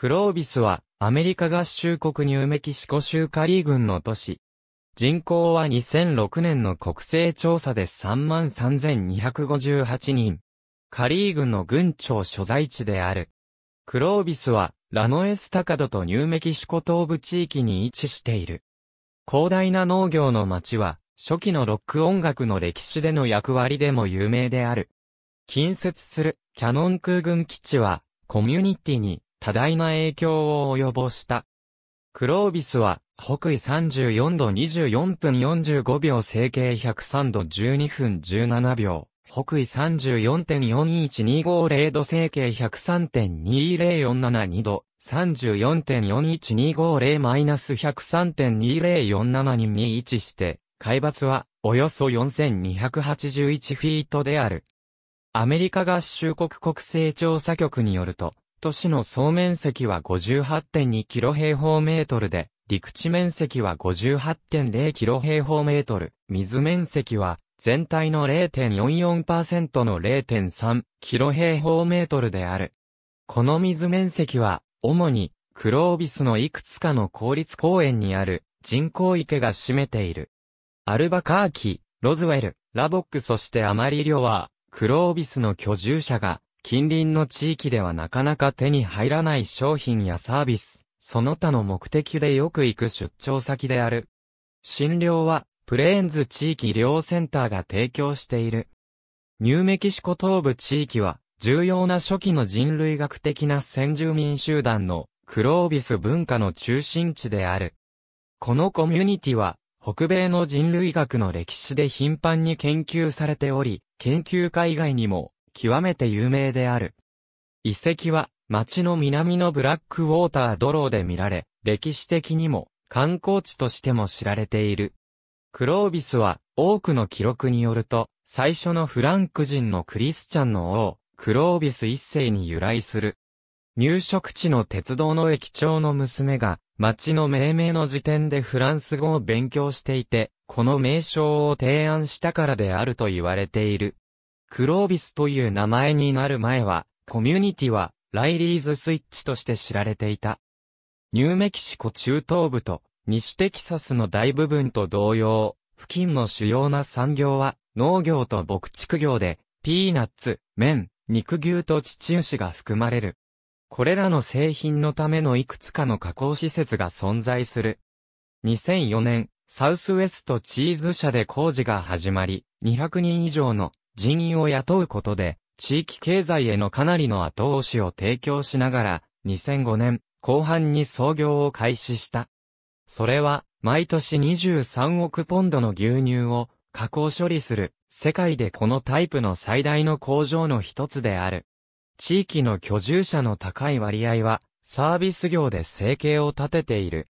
クロービスは、アメリカ合衆国ニューメキシコ州カリー郡の都市。人口は2006年の国勢調査で33,258人。カリー郡の郡庁所在地である。クロービスは、ラノエスタカドとニューメキシコ東部地域に位置している。広大な農業の町は、初期のロック音楽の歴史での役割でも有名である。近接するキャノン空軍基地は、コミュニティに多大な影響を及ぼした。クロービスは、北緯34度24分45秒整形103度12分17秒。北緯34.41250度整形103.20472度、34.41250マイナス103.20472に位置して、海抜はおよそ4281フィートである。アメリカ合衆国国勢調査局によると、都市の総面積は58.2キロ平方メートルで、陸地面積は58.0キロ平方メートル、水面積は全体の0.44%の0.3キロ平方メートルである。この水面積は、主にクロービスのいくつかの公立公園にある人工池が占めている。アルバカーキ、ロズウェル、ラボックそしてアマリリョは、クロービスの居住者が近隣の地域ではなかなか手に入らない商品やサービス、その他の目的でよく行く出張先である。診療は、プレーンズ地域医療センターが提供している。ニューメキシコ東部地域は、重要な初期の人類学的な先住民集団のクロービス文化の中心地である。このコミュニティは、北米の人類学の歴史で頻繁に研究されており、研究会以外にも、極めて有名である。遺跡は、町の南のブラックウォータードローで見られ、歴史的にも観光地としても知られている。クロービスは多くの記録によると、最初のフランク人のクリスチャンの王、クロービス一世に由来する。入植地の鉄道の駅長の娘が、町の命名の時点でフランス語を勉強していて、この名称を提案したからであると言われている。クロービスという名前になる前は、コミュニティは、ライリーズスイッチとして知られていた。ニューメキシコ中東部と、西テキサスの大部分と同様、付近の主要な産業は、農業と牧畜業で、ピーナッツ、麺、肉牛と中種が含まれる。これらの製品のためのいくつかの加工施設が存在する。2004年、サウスウェストチーズ社で工事が始まり、200人以上の人員を雇うことで、地域経済へのかなりの後押しを提供しながら、2005年後半に創業を開始した。それは、毎年23億ポンドの牛乳を加工処理する、世界でこのタイプの最大の工場の一つである。地域の居住者の高い割合は、サービス業で生計を立てている。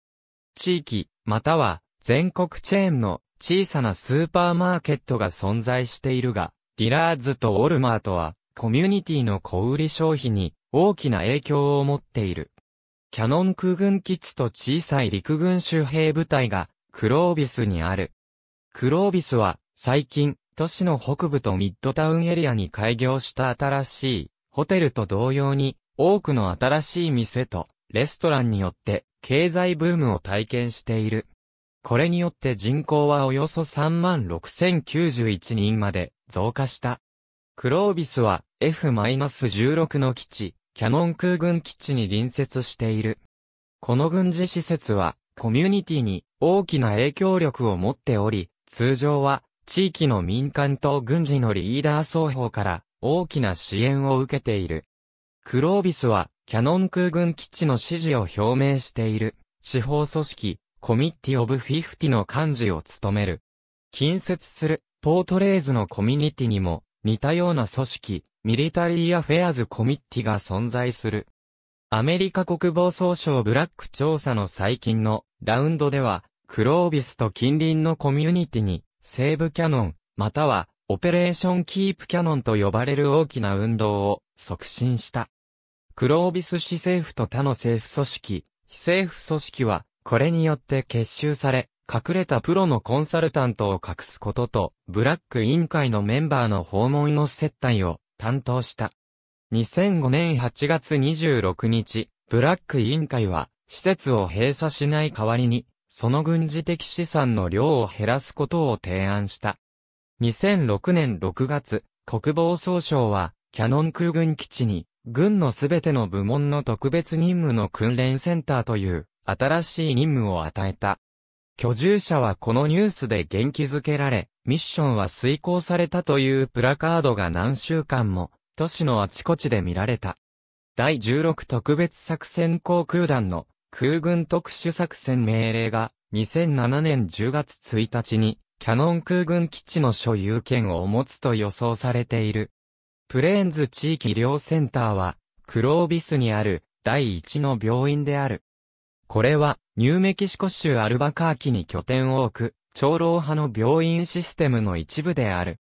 地域、または全国チェーンの小さなスーパーマーケットが存在しているが、ディラーズとウォルマートは、コミュニティの小売消費に大きな影響を持っている。キャノン空軍基地と小さい陸軍周兵部隊がクロービスにある。クロービスは最近都市の北部とミッドタウンエリアに開業した新しいホテルと同様に多くの新しい店とレストランによって経済ブームを体験している。これによって人口はおよそ36,091人まで増加した。クロービスは F-16 の基地、キャノン空軍基地に隣接している。この軍事施設はコミュニティに大きな影響力を持っており、通常は地域の民間と軍事のリーダー双方から大きな支援を受けている。クロービスはキャノン空軍基地の支持を表明している地方組織コミッティオブフィフティの幹事を務める。近接する、ポートレーズのコミュニティにも、似たような組織、ミリタリーアフェアズコミッティが存在する。アメリカ国防総省ブラック調査の最近のラウンドでは、クロービスと近隣のコミュニティに、西部キャノン、または、オペレーションキープキャノンと呼ばれる大きな運動を促進した。クロービス市政府と他の政府組織、非政府組織は、これによって結集され、隠れたプロのコンサルタントを隠すことと、ブラック委員会のメンバーの訪問の接待を担当した。2005年8月26日、ブラック委員会は、施設を閉鎖しない代わりに、その軍事的資産の量を減らすことを提案した。2006年6月、国防総省は、キャノン空軍基地に、軍のすべての部門の特別任務の訓練センターという新しい任務を与えた。居住者はこのニュースで元気づけられ、ミッションは遂行されたというプラカードが何週間も、都市のあちこちで見られた。第16特別作戦航空団の空軍特殊作戦命令が2007年10月1日にキャノン空軍基地の所有権を持つと予想されている。プレーンズ地域医療センターは、クロービスにある第1の病院である。これは、ニューメキシコ州アルバカーキに拠点を置く、長老派の病院システムの一部である。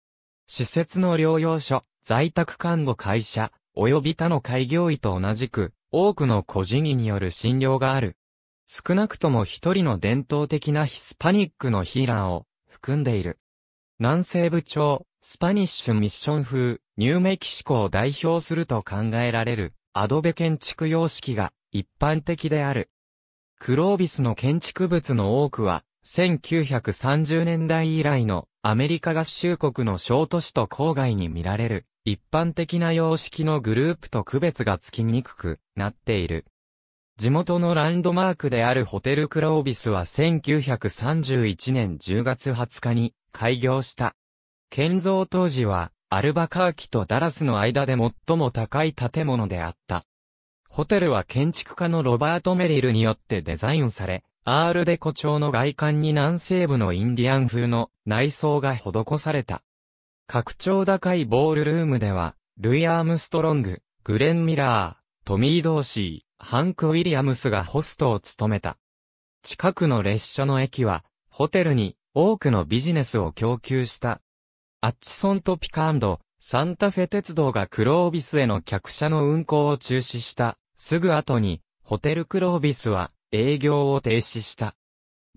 施設の療養所、在宅看護会社、及び他の開業医と同じく、多くの個人医による診療がある。少なくとも一人の伝統的なヒスパニックのヒーラーを含んでいる。南西部町、スパニッシュミッション風、ニューメキシコを代表すると考えられる、アドベ建築様式が一般的である。クロービスの建築物の多くは、1930年代以来のアメリカ合衆国の小都市と郊外に見られる一般的な様式のグループと区別がつきにくくなっている。地元のランドマークであるホテルクロービスは1931年10月20日に開業した。建造当時はアルバカーキとダラスの間で最も高い建物であった。ホテルは建築家のロバート・メリルによってデザインされ、アールデコ調の外観に南西部のインディアン風の内装が施された。拡張高いボールルームでは、ルイ・アームストロング、グレン・ミラー、トミー・ドーシー、ハンク・ウィリアムスがホストを務めた。近くの列車の駅は、ホテルに多くのビジネスを供給した。アッチソントピカンド、サンタフェ鉄道がクロービスへの客車の運行を中止した。すぐ後に、ホテルクロービスは営業を停止した。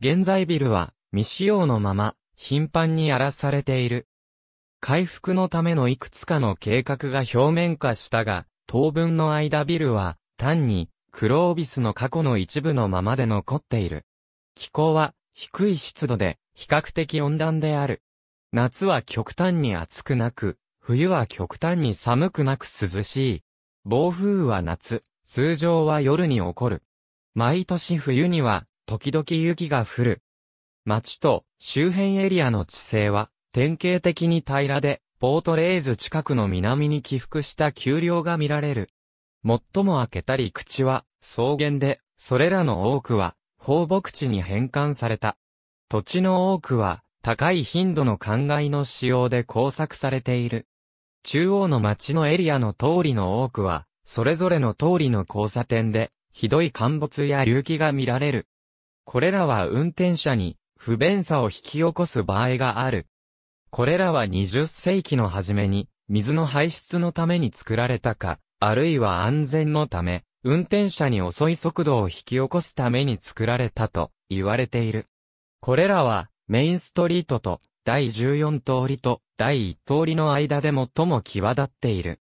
現在ビルは未使用のまま頻繁に荒らされている。回復のためのいくつかの計画が表面化したが、当分の間ビルは単にクロービスの過去の一部のままで残っている。気候は低い湿度で比較的温暖である。夏は極端に暑くなく、冬は極端に寒くなく涼しい。暴風雨は夏、通常は夜に起こる。毎年冬には、時々雪が降る。町と周辺エリアの地勢は、典型的に平らで、ポートレーズ近くの南に起伏した丘陵が見られる。最も開けたり口は草原で、それらの多くは放牧地に返還された。土地の多くは高い頻度の灌漑の使用で工作されている。中央の町のエリアの通りの多くはそれぞれの通りの交差点で、ひどい陥没や隆起が見られる。これらは運転者に不便さを引き起こす場合がある。これらは20世紀の初めに水の排出のために作られたか、あるいは安全のため、運転者に遅い速度を引き起こすために作られたと言われている。これらはメインストリートと第14通りと第1通りの間で最も際立っている。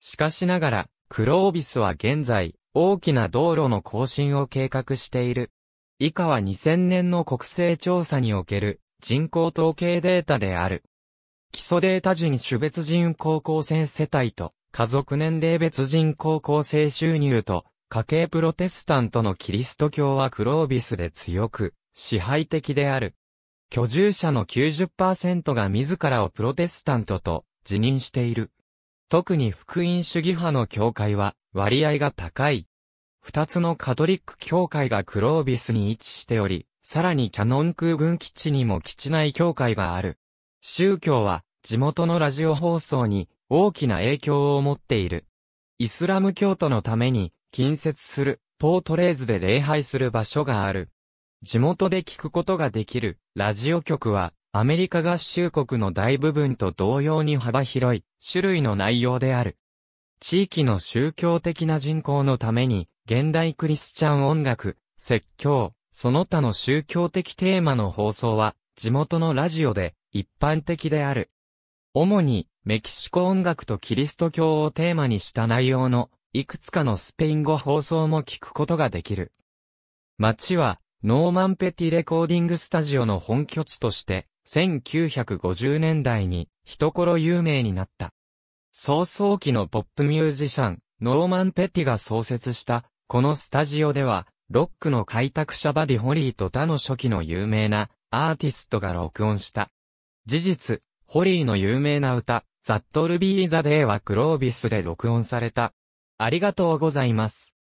しかしながら、クロービスは現在、大きな道路の更新を計画している。以下は2000年の国勢調査における人口統計データである。基礎データ時に種別人口構成世帯と家族年齢別人口構成収入と家計プロテスタントのキリスト教はクロービスで強く支配的である。居住者の90%が自らをプロテスタントと自認している。特に福音主義派の教会は割合が高い。二つのカトリック教会がクロービスに位置しており、さらにキャノン空軍基地にも基地内教会がある。宗教は地元のラジオ放送に大きな影響を持っている。イスラム教徒のために近接するポートレーズで礼拝する場所がある。地元で聞くことができるラジオ局はアメリカ合衆国の大部分と同様に幅広い種類の内容である。地域の宗教的な人口のために、現代クリスチャン音楽、説教、その他の宗教的テーマの放送は、地元のラジオで一般的である。主に、メキシコ音楽とキリスト教をテーマにした内容の、いくつかのスペイン語放送も聞くことができる。街は、ノーマンペティレコーディングスタジオの本拠地として、1950年代に一頃有名になった。早々期のポップミュージシャン、ノーマン・ペティが創設した、このスタジオでは、ロックの開拓者バディ・ホリーと他の初期の有名なアーティストが録音した。事実、ホリーの有名な歌、ザットルビー・ザ・デーはクロービスで録音された。ありがとうございます。